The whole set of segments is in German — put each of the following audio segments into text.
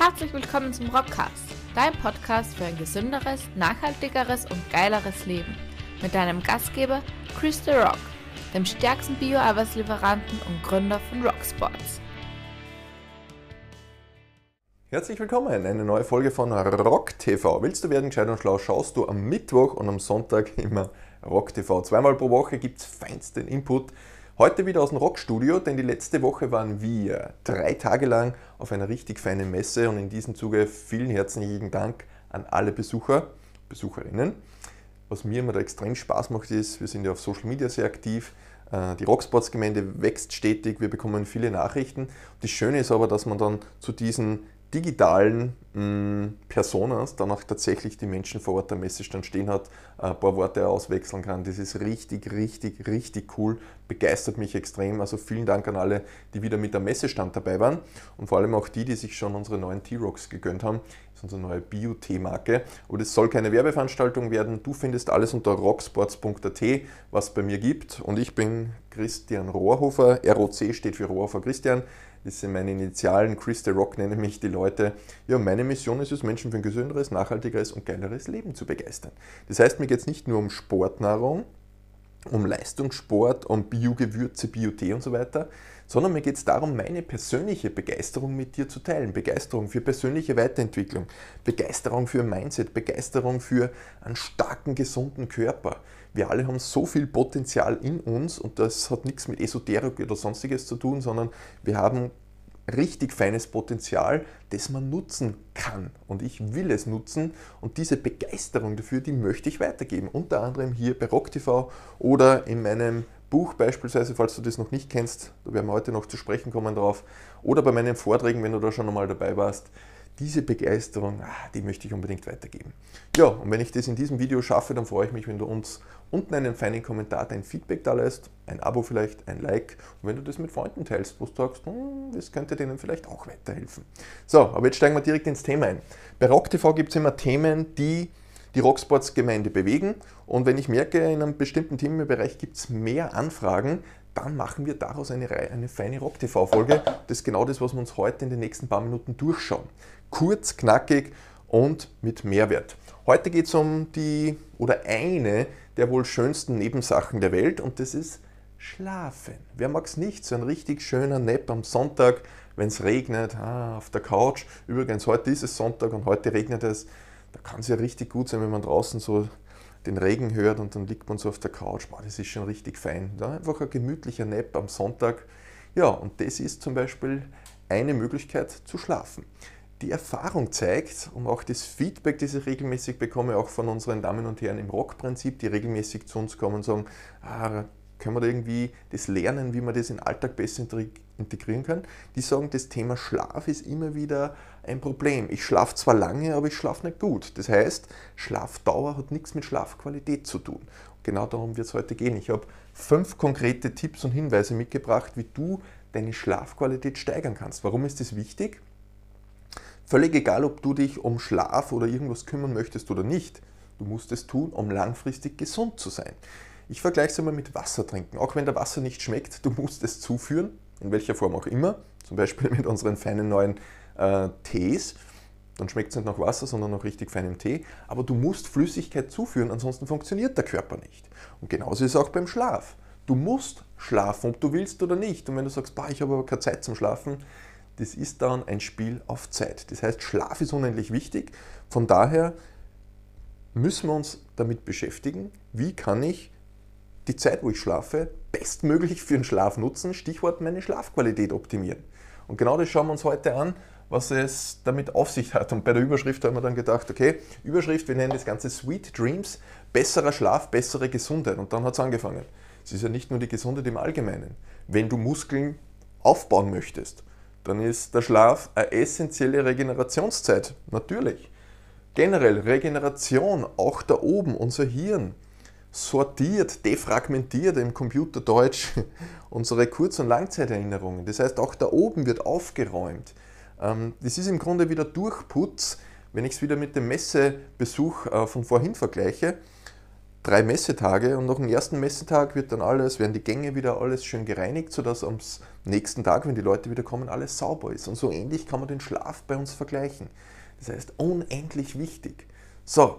Herzlich willkommen zum Rockcast, dein Podcast für ein gesünderes, nachhaltigeres und geileres Leben. Mit deinem Gastgeber Chris The Rock, dem stärksten Bio-Arbeitslieferanten und Gründer von Rocksports. Herzlich willkommen in eine neue Folge von Rock TV. Willst du werden gescheit und schlau, schaust du am Mittwoch und am Sonntag immer Rock TV. Zweimal pro Woche gibt es feinsten Input Heute wieder aus dem Rockstudio, denn die letzte Woche waren wir drei Tage lang auf einer richtig feinen Messe und in diesem Zuge vielen herzlichen Dank an alle Besucher, Besucherinnen. Was mir immer da extrem Spaß macht, ist, wir sind ja auf Social Media sehr aktiv. Äh, die Rocksports-Gemeinde wächst stetig, wir bekommen viele Nachrichten. Das Schöne ist aber, dass man dann zu diesen digitalen mh, mm, Personas dann auch tatsächlich die Menschen vor Ort am Messestand stehen hat, ein paar Worte auswechseln kann. Das ist richtig, richtig, richtig cool. Begeistert mich extrem. Also vielen Dank an alle, die wieder mit am Messestand dabei waren und vor allem auch die, die sich schon unsere neuen T-Rocks gegönnt haben. Das ist unsere neue Bio-T-Marke. Und es soll keine Werbeveranstaltung werden. Du findest alles unter rocksports.at, was es bei mir gibt. Und ich bin Christian Rohrhofer. ROC steht für Rohrhofer Christian ist in meinen Initialen Chris the Rock nennen mich die Leute. Ja, meine Mission ist es, Menschen für ein gesünderes, nachhaltigeres und geileres Leben zu begeistern. Das heißt, mir geht es nicht nur um Sportnahrung, um Leistungssport, um Biogewürze, Biotee und so weiter, sondern mir geht es darum, meine persönliche Begeisterung mit dir zu teilen. Begeisterung für persönliche Weiterentwicklung, Begeisterung für Mindset, Begeisterung für einen starken, gesunden Körper wir alle haben so viel Potenzial in uns und das hat nichts mit Esoterik oder sonstiges zu tun, sondern wir haben richtig feines Potenzial, das man nutzen kann. Und ich will es nutzen und diese Begeisterung dafür, die möchte ich weitergeben. Unter anderem hier bei RockTV oder in meinem Buch beispielsweise, falls du das noch nicht kennst, da werden wir heute noch zu sprechen kommen drauf, oder bei meinen Vorträgen, wenn du da schon einmal dabei warst diese Begeisterung, ah, die möchte ich unbedingt weitergeben. Ja, und wenn ich das in diesem Video schaffe, dann freue ich mich, wenn du uns unten einen feinen Kommentar, dein Feedback da lässt, ein Abo vielleicht, ein Like und wenn du das mit Freunden teilst, wo du sagst, hm, das könnte denen vielleicht auch weiterhelfen. So, aber jetzt steigen wir direkt ins Thema ein. Bei RockTV gibt es immer Themen, die die Rocksports-Gemeinde bewegen und wenn ich merke, in einem bestimmten Themenbereich gibt es mehr Anfragen, dann machen wir daraus eine, Reihe, eine feine Rock-TV-Folge. Das ist genau das, was wir uns heute in den nächsten paar Minuten durchschauen kurz, knackig und mit Mehrwert. Heute geht es um die oder eine der wohl schönsten Nebensachen der Welt und das ist Schlafen. Wer mag es nicht? So ein richtig schöner Nap am Sonntag, wenn es regnet, ah, auf der Couch. Übrigens, heute ist es Sonntag und heute regnet es. Da kann es ja richtig gut sein, wenn man draußen so den Regen hört und dann liegt man so auf der Couch. Boah, das ist schon richtig fein. Ja, einfach ein gemütlicher Nap am Sonntag. Ja, und das ist zum Beispiel eine Möglichkeit zu schlafen die Erfahrung zeigt und auch das Feedback, das ich regelmäßig bekomme, auch von unseren Damen und Herren im Rockprinzip, die regelmäßig zu uns kommen und sagen, ah, können wir da irgendwie das lernen, wie man das in den Alltag besser integrieren kann? Die sagen, das Thema Schlaf ist immer wieder ein Problem. Ich schlafe zwar lange, aber ich schlafe nicht gut. Das heißt, Schlafdauer hat nichts mit Schlafqualität zu tun. Und genau darum wird es heute gehen. Ich habe fünf konkrete Tipps und Hinweise mitgebracht, wie du deine Schlafqualität steigern kannst. Warum ist das wichtig? Völlig egal, ob du dich um Schlaf oder irgendwas kümmern möchtest oder nicht. Du musst es tun, um langfristig gesund zu sein. Ich vergleiche es einmal mit Wasser trinken. Auch wenn der Wasser nicht schmeckt, du musst es zuführen, in welcher Form auch immer. Zum Beispiel mit unseren feinen neuen äh, Tees. Dann schmeckt es nicht nach Wasser, sondern nach richtig feinem Tee. Aber du musst Flüssigkeit zuführen, ansonsten funktioniert der Körper nicht. Und genauso ist es auch beim Schlaf. Du musst schlafen, ob du willst oder nicht. Und wenn du sagst, bah, ich habe aber keine Zeit zum Schlafen, das ist dann ein Spiel auf Zeit. Das heißt, Schlaf ist unendlich wichtig. Von daher müssen wir uns damit beschäftigen, wie kann ich die Zeit, wo ich schlafe, bestmöglich für den Schlaf nutzen, Stichwort meine Schlafqualität optimieren. Und genau das schauen wir uns heute an, was es damit auf sich hat. Und bei der Überschrift haben wir dann gedacht, okay, Überschrift, wir nennen das Ganze Sweet Dreams, besserer Schlaf, bessere Gesundheit. Und dann hat es angefangen. Es ist ja nicht nur die Gesundheit im Allgemeinen. Wenn du Muskeln aufbauen möchtest, dann ist der Schlaf eine essentielle Regenerationszeit, natürlich. Generell Regeneration, auch da oben, unser Hirn sortiert, defragmentiert im Computerdeutsch unsere Kurz- und Langzeiterinnerungen. Das heißt, auch da oben wird aufgeräumt. Ähm, das ist im Grunde wieder Durchputz, wenn ich es wieder mit dem Messebesuch äh, von vorhin vergleiche drei Messetage und nach dem ersten Messetag wird dann alles, werden die Gänge wieder alles schön gereinigt, sodass am nächsten Tag, wenn die Leute wieder kommen, alles sauber ist. Und so ähnlich kann man den Schlaf bei uns vergleichen. Das heißt, unendlich wichtig. So,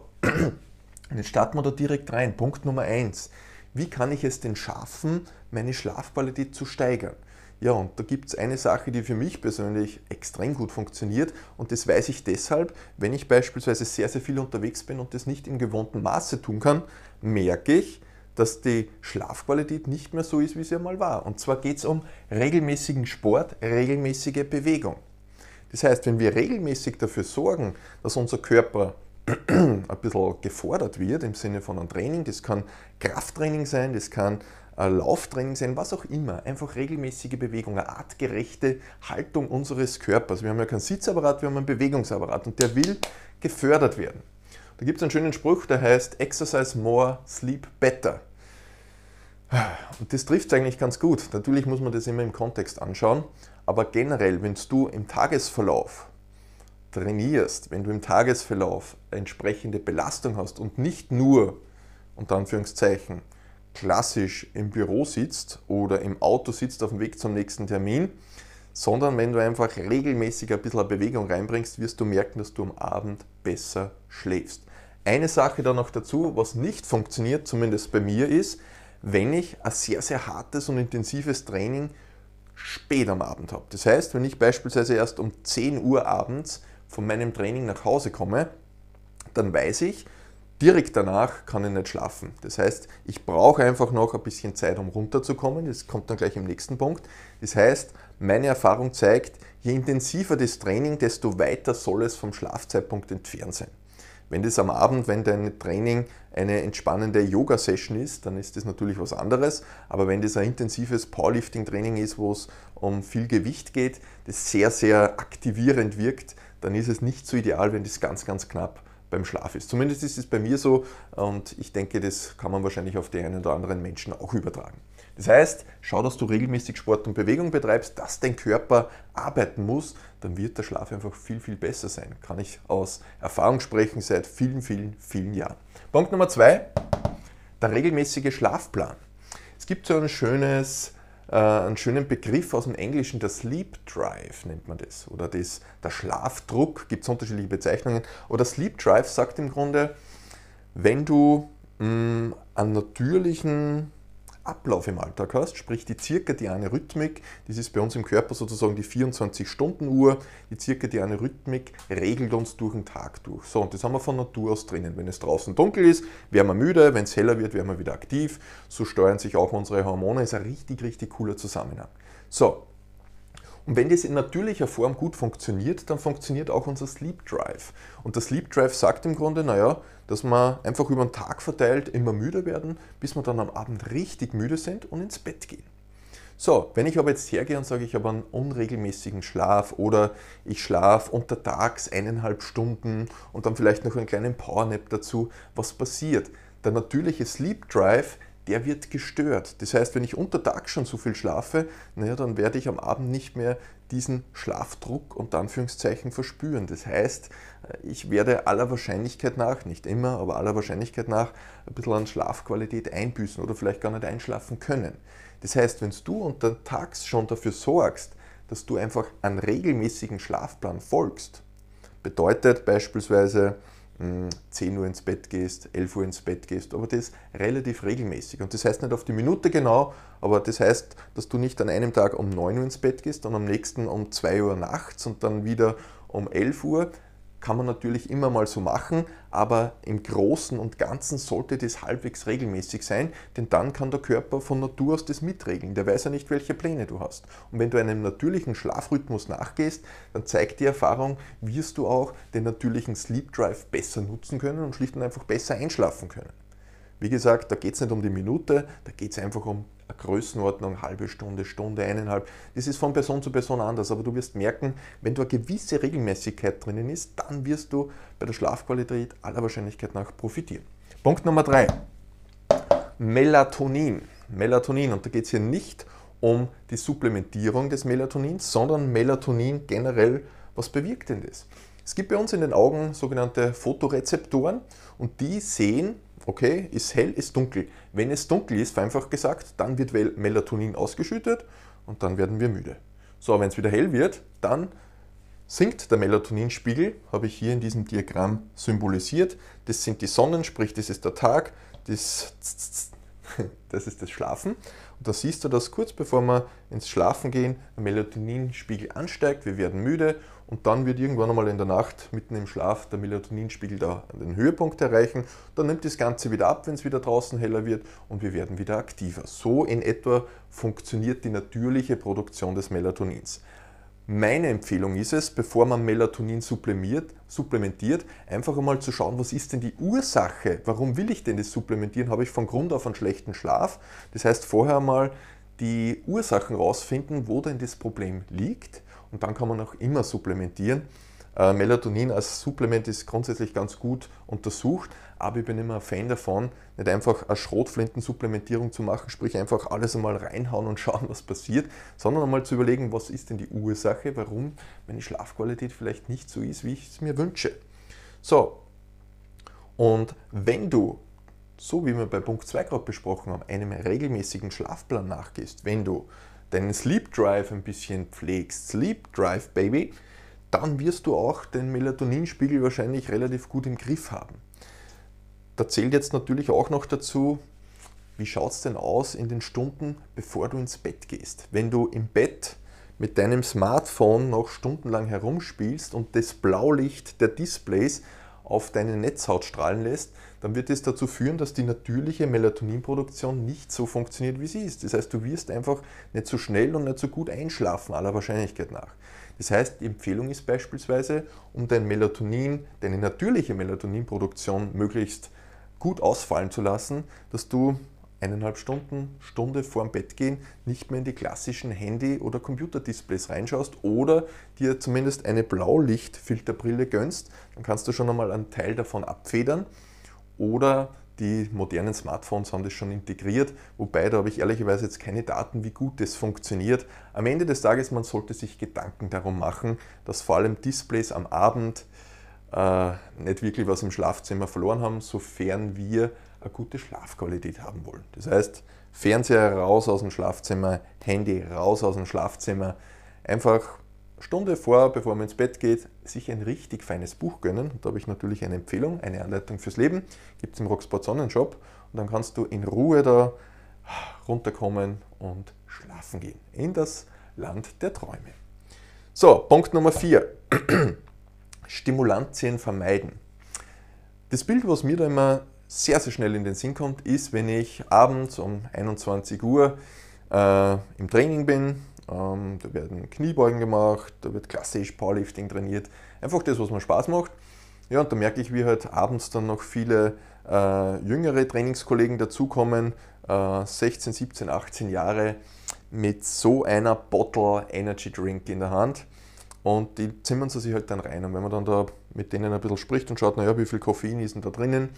jetzt starten wir da direkt rein. Punkt Nummer eins: Wie kann ich es denn schaffen, meine Schlafqualität zu steigern? Ja, und da gibt es eine Sache, die für mich persönlich extrem gut funktioniert und das weiß ich deshalb, wenn ich beispielsweise sehr, sehr viel unterwegs bin und das nicht im gewohnten Maße tun kann, merke ich, dass die Schlafqualität nicht mehr so ist, wie sie einmal war. Und zwar geht es um regelmäßigen Sport, regelmäßige Bewegung. Das heißt, wenn wir regelmäßig dafür sorgen, dass unser Körper ein bisschen gefordert wird im Sinne von einem Training, das kann Krafttraining sein, das kann äh, Lauftraining sein, was auch immer, einfach regelmäßige Bewegung, eine artgerechte Haltung unseres Körpers. Wir haben ja keinen Sitzapparat, wir haben einen Bewegungsapparat und der will gefördert werden. Da gibt es einen schönen Spruch, der heißt Exercise more, sleep better. Und das trifft eigentlich ganz gut. Natürlich muss man das immer im Kontext anschauen, aber generell, wenn du im Tagesverlauf trainierst, wenn du im Tagesverlauf entsprechende Belastung hast und nicht nur, unter Anführungszeichen, klassisch im Büro sitzt oder im Auto sitzt auf dem Weg zum nächsten Termin, sondern wenn du einfach regelmäßig ein bisschen Bewegung reinbringst, wirst du merken, dass du am Abend besser schläfst. Eine Sache dann noch dazu, was nicht funktioniert, zumindest bei mir, ist, wenn ich ein sehr, sehr hartes und intensives Training spät am Abend habe. Das heißt, wenn ich beispielsweise erst um 10 Uhr abends von meinem Training nach Hause komme, dann weiß ich, direkt danach kann ich nicht schlafen. Das heißt, ich brauche einfach noch ein bisschen Zeit, um runterzukommen. Das kommt dann gleich im nächsten Punkt. Das heißt, meine Erfahrung zeigt, je intensiver das Training, desto weiter soll es vom Schlafzeitpunkt entfernt sein. Wenn das am Abend, wenn dein Training eine entspannende Yoga-Session ist, dann ist das natürlich was anderes. Aber wenn das ein intensives Powerlifting-Training ist, wo es um viel Gewicht geht, das sehr, sehr aktivierend wirkt, dann ist es nicht so ideal, wenn das ganz, ganz knapp beim Schlaf ist. Zumindest ist es bei mir so und ich denke, das kann man wahrscheinlich auf die einen oder anderen Menschen auch übertragen. Das heißt, schau, dass du regelmäßig Sport und Bewegung betreibst, dass dein Körper arbeiten muss, dann wird der Schlaf einfach viel, viel besser sein. Kann ich aus Erfahrung sprechen seit vielen, vielen, vielen Jahren. Punkt Nummer zwei, der regelmäßige Schlafplan. Es gibt so ein schönes äh, einen schönen Begriff aus dem Englischen, der Sleep Drive nennt man das. Oder das, der Schlafdruck, gibt es unterschiedliche Bezeichnungen. Oder Sleep Drive sagt im Grunde, wenn du mh, mm, einen natürlichen Ablauf im Alltag hast, sprich die zirkadiane Rhythmik, das ist bei uns im Körper sozusagen die 24-Stunden-Uhr, die zirkadiane Rhythmik regelt uns durch den Tag durch. So, und das haben wir von Natur aus drinnen. Wenn es draußen dunkel ist, werden wir müde, wenn es heller wird, werden wir wieder aktiv. So steuern sich auch unsere Hormone, ist ein richtig, richtig cooler Zusammenhang. So, und wenn das in natürlicher Form gut funktioniert, dann funktioniert auch unser Sleep Drive. Und der Sleep Drive sagt im Grunde, naja, dass man einfach über den Tag verteilt immer müder werden, bis wir dann am Abend richtig müde sind und ins Bett gehen. So, wenn ich aber jetzt hergehe und sage, ich habe einen unregelmäßigen Schlaf oder ich schlafe untertags eineinhalb Stunden und dann vielleicht noch einen kleinen Powernap dazu, was passiert? Der natürliche Sleep Drive, der wird gestört. Das heißt, wenn ich untertags schon so viel schlafe, naja, dann werde ich am Abend nicht mehr diesen Schlafdruck und Anführungszeichen verspüren. Das heißt, äh, ich werde aller Wahrscheinlichkeit nach, nicht immer, aber aller Wahrscheinlichkeit nach ein bisschen an Schlafqualität einbüßen oder vielleicht gar nicht einschlafen können. Das heißt, wenn du unter Tags schon dafür sorgst, dass du einfach einen regelmäßigen Schlafplan folgst, bedeutet beispielsweise, 10 Uhr ins Bett gehst, 11 Uhr ins Bett gehst, aber das relativ regelmäßig. Und das heißt nicht auf die Minute genau, aber das heißt, dass du nicht an einem Tag um 9 Uhr ins Bett gehst, und am nächsten um 2 Uhr nachts und dann wieder um 11 Uhr, kann man natürlich immer mal so machen, aber im Großen und Ganzen sollte das halbwegs regelmäßig sein, denn dann kann der Körper von Natur aus das mitregeln. Der weiß ja nicht, welche Pläne du hast. Und wenn du einem natürlichen Schlafrhythmus nachgehst, dann zeigt die Erfahrung, wirst du auch den natürlichen Sleep Drive besser nutzen können und schlicht und einfach besser einschlafen können. Wie gesagt, da geht es nicht um die Minute, da geht es einfach um Größenordnung, halbe Stunde, Stunde, eineinhalb. Das ist von Person zu Person anders, aber du wirst merken, wenn du eine gewisse Regelmäßigkeit drinnen ist, dann wirst du bei der Schlafqualität aller Wahrscheinlichkeit nach profitieren. Punkt Nummer drei: Melatonin. Melatonin, und da geht es hier nicht um die Supplementierung des Melatonins, sondern Melatonin generell, was bewirkt denn das? Es gibt bei uns in den Augen sogenannte Photorezeptoren und die sehen okay, ist hell, ist dunkel. Wenn es dunkel ist, vereinfacht gesagt, dann wird Melatonin ausgeschüttet und dann werden wir müde. So, wenn es wieder hell wird, dann sinkt der Melatoninspiegel, habe ich hier in diesem Diagramm symbolisiert. Das sind die Sonnen, sprich das ist der Tag, das, das ist das Schlafen. Und da siehst du, dass kurz bevor wir ins Schlafen gehen, der Melatoninspiegel ansteigt, wir werden müde und dann wird irgendwann einmal in der Nacht, mitten im Schlaf, der Melatoninspiegel da den Höhepunkt erreichen. Dann nimmt das Ganze wieder ab, wenn es wieder draußen heller wird und wir werden wieder aktiver. So in etwa funktioniert die natürliche Produktion des Melatonins. Meine Empfehlung ist es, bevor man Melatonin supplementiert, einfach einmal zu schauen, was ist denn die Ursache? Warum will ich denn das supplementieren? Habe ich von Grund auf einen schlechten Schlaf? Das heißt, vorher mal die Ursachen rausfinden, wo denn das Problem liegt und dann kann man auch immer supplementieren. Äh, Melatonin als Supplement ist grundsätzlich ganz gut untersucht, aber ich bin immer ein Fan davon, nicht einfach eine Schrotflintensupplementierung zu machen, sprich einfach alles einmal reinhauen und schauen, was passiert, sondern einmal zu überlegen, was ist denn die Ursache, warum meine Schlafqualität vielleicht nicht so ist, wie ich es mir wünsche. So, und wenn du, so wie wir bei Punkt 2 gerade besprochen haben, einem regelmäßigen Schlafplan nachgehst, wenn du deinen Sleep Drive ein bisschen pflegst, Sleep Drive Baby, dann wirst du auch den Melatoninspiegel wahrscheinlich relativ gut im Griff haben. Da zählt jetzt natürlich auch noch dazu, wie schaut es denn aus in den Stunden, bevor du ins Bett gehst. Wenn du im Bett mit deinem Smartphone noch stundenlang herumspielst und das Blaulicht der Displays auf deine Netzhaut strahlen lässt, dann wird es dazu führen, dass die natürliche Melatoninproduktion nicht so funktioniert, wie sie ist. Das heißt, du wirst einfach nicht so schnell und nicht so gut einschlafen, aller Wahrscheinlichkeit nach. Das heißt, die Empfehlung ist beispielsweise, um dein Melatonin, deine natürliche Melatoninproduktion möglichst gut ausfallen zu lassen, dass du eineinhalb Stunden, Stunde vorm Bett gehen, nicht mehr in die klassischen Handy- oder Computerdisplays reinschaust oder dir zumindest eine Blaulichtfilterbrille gönnst, dann kannst du schon einmal einen Teil davon abfedern. Oder die modernen Smartphones haben das schon integriert, wobei da habe ich ehrlicherweise jetzt keine Daten, wie gut das funktioniert. Am Ende des Tages, man sollte sich Gedanken darum machen, dass vor allem Displays am Abend äh, nicht wirklich was im Schlafzimmer verloren haben, sofern wir eine gute Schlafqualität haben wollen. Das heißt, Fernseher raus aus dem Schlafzimmer, Handy raus aus dem Schlafzimmer, einfach Stunde vor, bevor man ins Bett geht, sich ein richtig feines Buch gönnen. Und da habe ich natürlich eine Empfehlung, eine Anleitung fürs Leben. Gibt es im Rocksport Sonnenshop. Und dann kannst du in Ruhe da runterkommen und schlafen gehen. In das Land der Träume. So, Punkt Nummer 4. Stimulantien vermeiden. Das Bild, was mir da immer sehr, sehr schnell in den Sinn kommt, ist, wenn ich abends um 21 Uhr äh, im Training bin. Ähm, da werden Kniebeugen gemacht, da wird klassisch Powerlifting trainiert. Einfach das, was mir Spaß macht. Ja, und da merke ich, wie halt abends dann noch viele äh, jüngere Trainingskollegen dazukommen, äh, 16, 17, 18 Jahre, mit so einer Bottle Energy Drink in der Hand. Und die zimmern sie sich halt dann rein. Und wenn man dann da mit denen ein bisschen spricht und schaut, naja, wie viel Koffein ist denn da drinnen,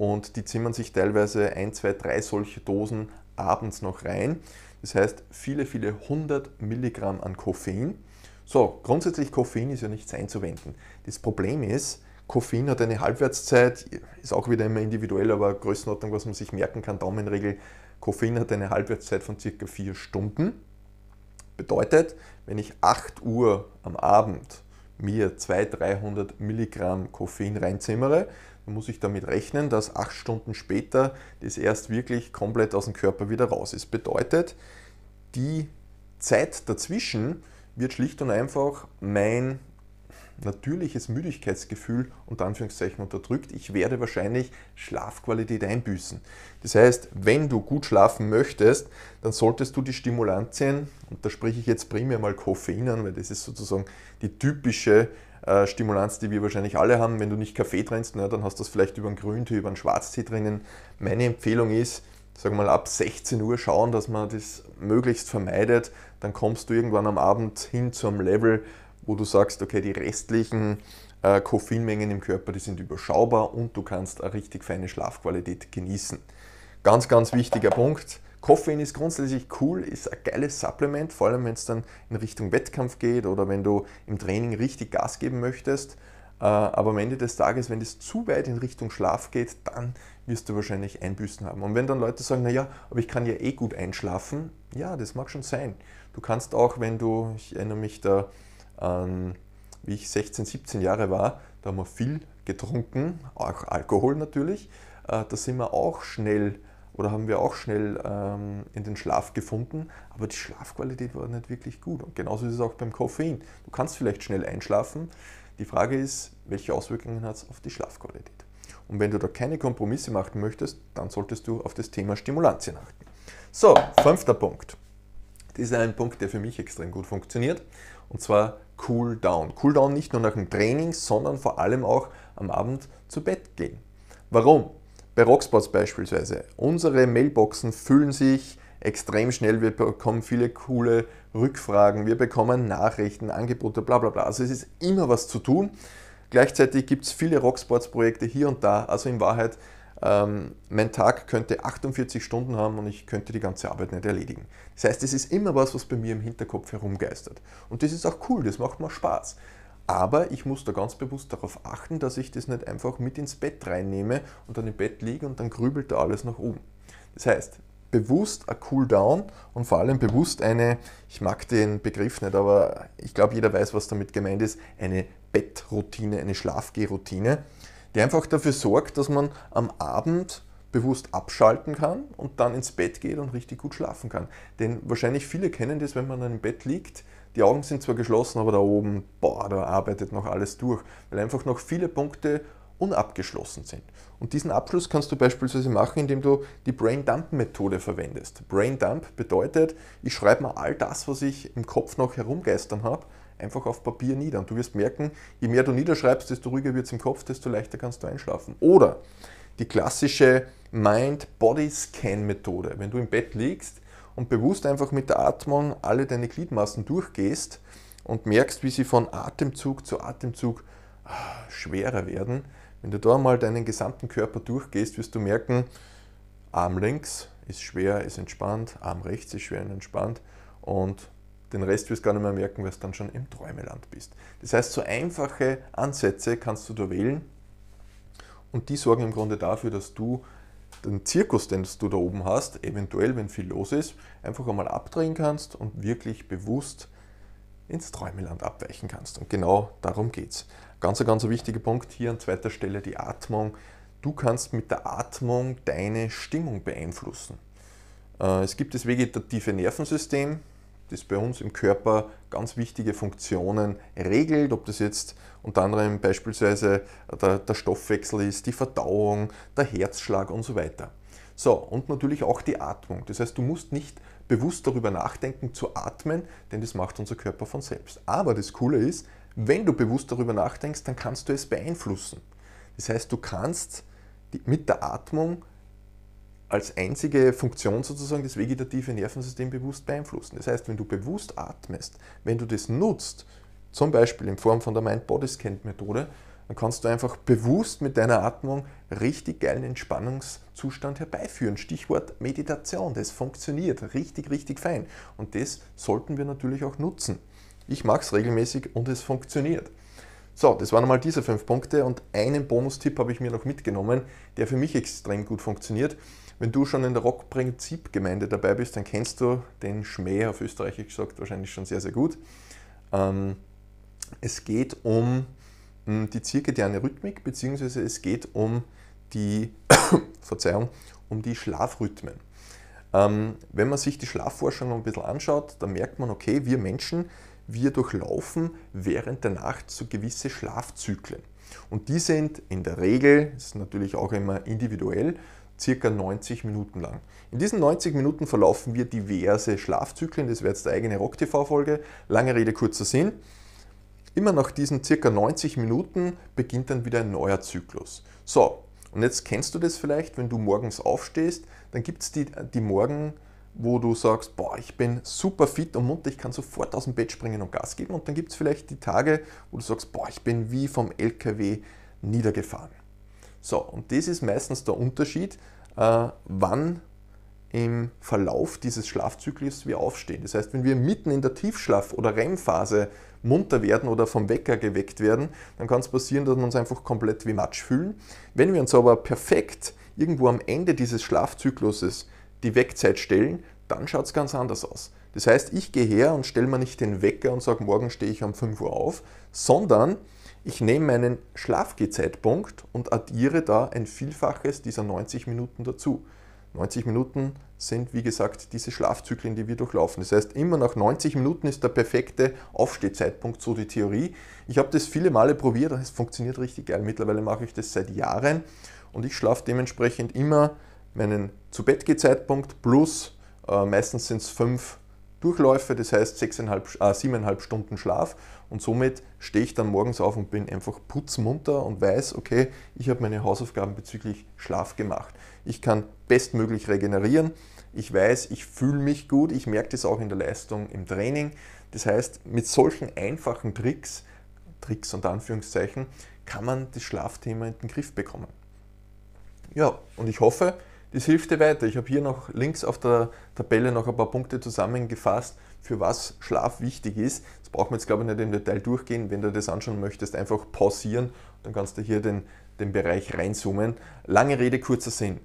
und die zimmern sich teilweise ein, zwei, drei solche Dosen abends noch rein. Das heißt, viele, viele 100 Milligramm an Koffein. So, grundsätzlich Koffein ist ja nichts einzuwenden. Das Problem ist, Koffein hat eine Halbwertszeit, ist auch wieder immer individuell, aber Größenordnung, was man sich merken kann, Daumenregel, Koffein hat eine Halbwertszeit von circa 4 Stunden. Bedeutet, wenn ich 8 Uhr am Abend mir 200, 300 Milligramm Koffein reinzimmere, muss ich damit rechnen, dass acht Stunden später das erst wirklich komplett aus dem Körper wieder raus ist. Bedeutet, die Zeit dazwischen wird schlicht und einfach mein natürliches Müdigkeitsgefühl unter Anführungszeichen unterdrückt. Ich werde wahrscheinlich Schlafqualität einbüßen. Das heißt, wenn du gut schlafen möchtest, dann solltest du die Stimulantien, und da spreche ich jetzt primär mal Koffein an, weil das ist sozusagen die typische äh, Stimulanz, die wir wahrscheinlich alle haben. Wenn du nicht Kaffee trinkst, na, dann hast du das vielleicht über einen Grüntee, über einen Schwarztee drinnen. Meine Empfehlung ist, sagen mal ab 16 Uhr schauen, dass man das möglichst vermeidet. Dann kommst du irgendwann am Abend hin zu einem Level, wo du sagst, okay, die restlichen äh, Koffeinmengen im Körper, die sind überschaubar und du kannst eine richtig feine Schlafqualität genießen. Ganz, ganz wichtiger Punkt. Koffein ist grundsätzlich cool, ist ein geiles Supplement, vor allem wenn es dann in Richtung Wettkampf geht oder wenn du im Training richtig Gas geben möchtest. Äh, aber am Ende des Tages, wenn es zu weit in Richtung Schlaf geht, dann wirst du wahrscheinlich Einbüßen haben. Und wenn dann Leute sagen, naja, aber ich kann ja eh gut einschlafen, ja, das mag schon sein. Du kannst auch, wenn du, ich erinnere mich da an, wie ich 16, 17 Jahre war, da haben wir viel getrunken, auch Alkohol natürlich, äh, da sind wir auch schnell oder haben wir auch schnell ähm, in den Schlaf gefunden, aber die Schlafqualität war nicht wirklich gut. Und genauso ist es auch beim Koffein. Du kannst vielleicht schnell einschlafen. Die Frage ist, welche Auswirkungen hat es auf die Schlafqualität? Und wenn du da keine Kompromisse machen möchtest, dann solltest du auf das Thema Stimulantien achten. So, fünfter Punkt. Das ist ein Punkt, der für mich extrem gut funktioniert. Und zwar Cool Down. Cool Down nicht nur nach dem Training, sondern vor allem auch am Abend zu Bett gehen. Warum? Bei Rockspots beispielsweise. Unsere Mailboxen füllen sich extrem schnell, wir bekommen viele coole Rückfragen, wir bekommen Nachrichten, Angebote, bla bla bla. Also es ist immer was zu tun. Gleichzeitig gibt es viele Rocksports-Projekte hier und da. Also in Wahrheit, ähm, mein Tag könnte 48 Stunden haben und ich könnte die ganze Arbeit nicht erledigen. Das heißt, es ist immer was, was bei mir im Hinterkopf herumgeistert. Und das ist auch cool, das macht mir Spaß. Aber ich muss da ganz bewusst darauf achten, dass ich das nicht einfach mit ins Bett reinnehme und dann im Bett liege und dann grübelt da alles nach oben. Das heißt, bewusst ein Cooldown und vor allem bewusst eine, ich mag den Begriff nicht, aber ich glaube, jeder weiß, was damit gemeint ist, eine Bettroutine, eine Schlafgehroutine, die einfach dafür sorgt, dass man am Abend bewusst abschalten kann und dann ins Bett geht und richtig gut schlafen kann. Denn wahrscheinlich viele kennen das, wenn man dann im Bett liegt, die Augen sind zwar geschlossen, aber da oben, boah, da arbeitet noch alles durch, weil einfach noch viele Punkte unabgeschlossen sind. Und diesen Abschluss kannst du beispielsweise machen, indem du die Brain Dump Methode verwendest. Brain Dump bedeutet, ich schreibe mal all das, was ich im Kopf noch herumgeistern habe, einfach auf Papier nieder. Und du wirst merken, je mehr du niederschreibst, desto ruhiger wird es im Kopf, desto leichter kannst du einschlafen. Oder die klassische Mind-Body-Scan-Methode. Wenn du im Bett liegst, und bewusst einfach mit der Atmung alle deine Gliedmassen durchgehst und merkst, wie sie von Atemzug zu Atemzug ah, schwerer werden. Wenn du da mal deinen gesamten Körper durchgehst, wirst du merken, Arm links ist schwer, ist entspannt, Arm rechts ist schwer und entspannt und den Rest wirst du gar nicht mehr merken, weil du dann schon im Träumeland bist. Das heißt, so einfache Ansätze kannst du da wählen und die sorgen im Grunde dafür, dass du den Zirkus, den du da oben hast, eventuell, wenn viel los ist, einfach einmal abdrehen kannst und wirklich bewusst ins Träumeland abweichen kannst. Und genau darum geht's. Ganz, ein ganz wichtiger Punkt hier an zweiter Stelle die Atmung. Du kannst mit der Atmung deine Stimmung beeinflussen. Äh, es gibt das vegetative Nervensystem, das bei uns im Körper ganz wichtige Funktionen regelt, ob das jetzt unter anderem beispielsweise der, der Stoffwechsel ist, die Verdauung, der Herzschlag und so weiter. So, und natürlich auch die Atmung. Das heißt, du musst nicht bewusst darüber nachdenken zu atmen, denn das macht unser Körper von selbst. Aber das Coole ist, wenn du bewusst darüber nachdenkst, dann kannst du es beeinflussen. Das heißt, du kannst mit der Atmung als einzige Funktion sozusagen das vegetative Nervensystem bewusst beeinflussen. Das heißt, wenn du bewusst atmest, wenn du das nutzt, zum Beispiel in Form von der Mind-Body-Scan-Methode, dann kannst du einfach bewusst mit deiner Atmung richtig geilen Entspannungszustand herbeiführen. Stichwort Meditation, das funktioniert richtig, richtig fein. Und das sollten wir natürlich auch nutzen. Ich mache es regelmäßig und es funktioniert. So, das waren einmal diese fünf Punkte und einen Bonustipp habe ich mir noch mitgenommen, der für mich extrem gut funktioniert. Wenn du schon in der Rockprinzip-Gemeinde dabei bist, dann kennst du den Schmäh, auf Österreichisch gesagt, wahrscheinlich schon sehr, sehr gut. Ähm, es geht um hm, die zirkadiane Rhythmik, beziehungsweise es geht um die, Verzeihung, um die Schlafrhythmen. Ähm, wenn man sich die Schlafforschung ein bisschen anschaut, dann merkt man, okay, wir Menschen, wir durchlaufen während der Nacht so gewisse Schlafzyklen. Und die sind in der Regel, das ist natürlich auch immer individuell, circa 90 Minuten lang. In diesen 90 Minuten verlaufen wir diverse Schlafzyklen, das wäre jetzt der eigene Rock-TV-Folge, lange Rede, kurzer Sinn. Immer nach diesen circa 90 Minuten beginnt dann wieder ein neuer Zyklus. So, und jetzt kennst du das vielleicht, wenn du morgens aufstehst, dann gibt es die, die Morgen, wo du sagst, boah, ich bin super fit und munter, ich kann sofort aus dem Bett springen und Gas geben. Und dann gibt es vielleicht die Tage, wo du sagst, boah, ich bin wie vom LKW niedergefahren. So, und das ist meistens der Unterschied, äh, wann im Verlauf dieses Schlafzyklus wir aufstehen. Das heißt, wenn wir mitten in der Tiefschlaf- oder REM-Phase munter werden oder vom Wecker geweckt werden, dann kann es passieren, dass wir uns einfach komplett wie Matsch fühlen. Wenn wir uns aber perfekt irgendwo am Ende dieses Schlafzykluses die Weckzeit stellen, dann schaut es ganz anders aus. Das heißt, ich gehe her und stelle mir nicht den Wecker und sage, morgen stehe ich um 5 Uhr auf, sondern ich nehme meinen Schlafgezeitpunkt und addiere da ein Vielfaches dieser 90 Minuten dazu. 90 Minuten sind, wie gesagt, diese Schlafzyklen, die wir durchlaufen. Das heißt, immer nach 90 Minuten ist der perfekte Aufstehzeitpunkt, so die Theorie. Ich habe das viele Male probiert, es funktioniert richtig geil. Mittlerweile mache ich das seit Jahren und ich schlafe dementsprechend immer meinen zu Bettgezeitpunkt plus, äh, meistens sind es fünf Durchläufe, das heißt sechseinhalb, äh, siebeneinhalb Stunden Schlaf und somit stehe ich dann morgens auf und bin einfach putzmunter und weiß, okay, ich habe meine Hausaufgaben bezüglich Schlaf gemacht. Ich kann bestmöglich regenerieren. Ich weiß, ich fühle mich gut. Ich merke das auch in der Leistung im Training. Das heißt, mit solchen einfachen Tricks, Tricks und Anführungszeichen, kann man das Schlafthema in den Griff bekommen. Ja, und ich hoffe, das hilft dir weiter. Ich habe hier noch links auf der Tabelle noch ein paar Punkte zusammengefasst, für was Schlaf wichtig ist brauchen wir jetzt, glaube ich, nicht im Detail durchgehen. Wenn du das anschauen möchtest, einfach pausieren. Dann kannst du hier den, den Bereich reinzoomen. Lange Rede, kurzer Sinn.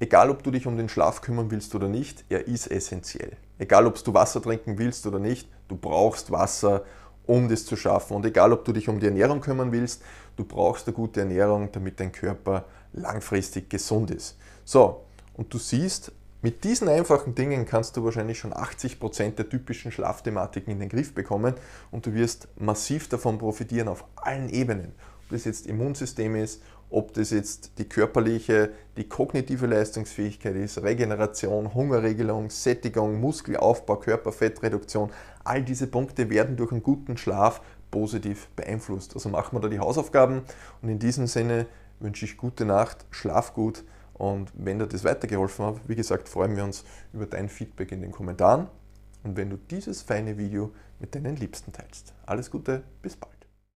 Egal, ob du dich um den Schlaf kümmern willst oder nicht, er ist essentiell. Egal, ob du Wasser trinken willst oder nicht, du brauchst Wasser, um das zu schaffen. Und egal, ob du dich um die Ernährung kümmern willst, du brauchst eine gute Ernährung, damit dein Körper langfristig gesund ist. So, und du siehst, mit diesen einfachen Dingen kannst du wahrscheinlich schon 80% Prozent der typischen Schlafthematiken in den Griff bekommen und du wirst massiv davon profitieren auf allen Ebenen. Ob das jetzt Immunsystem ist, ob das jetzt die körperliche, die kognitive Leistungsfähigkeit ist, Regeneration, Hungerregelung, Sättigung, Muskelaufbau, Körperfettreduktion, all diese Punkte werden durch einen guten Schlaf positiv beeinflusst. Also machen wir da die Hausaufgaben und in diesem Sinne wünsche ich gute Nacht, schlaf gut und wenn dir das weitergeholfen hat, wie gesagt, freuen wir uns über dein Feedback in den Kommentaren und wenn du dieses feine Video mit deinen Liebsten teilst. Alles Gute, bis bald.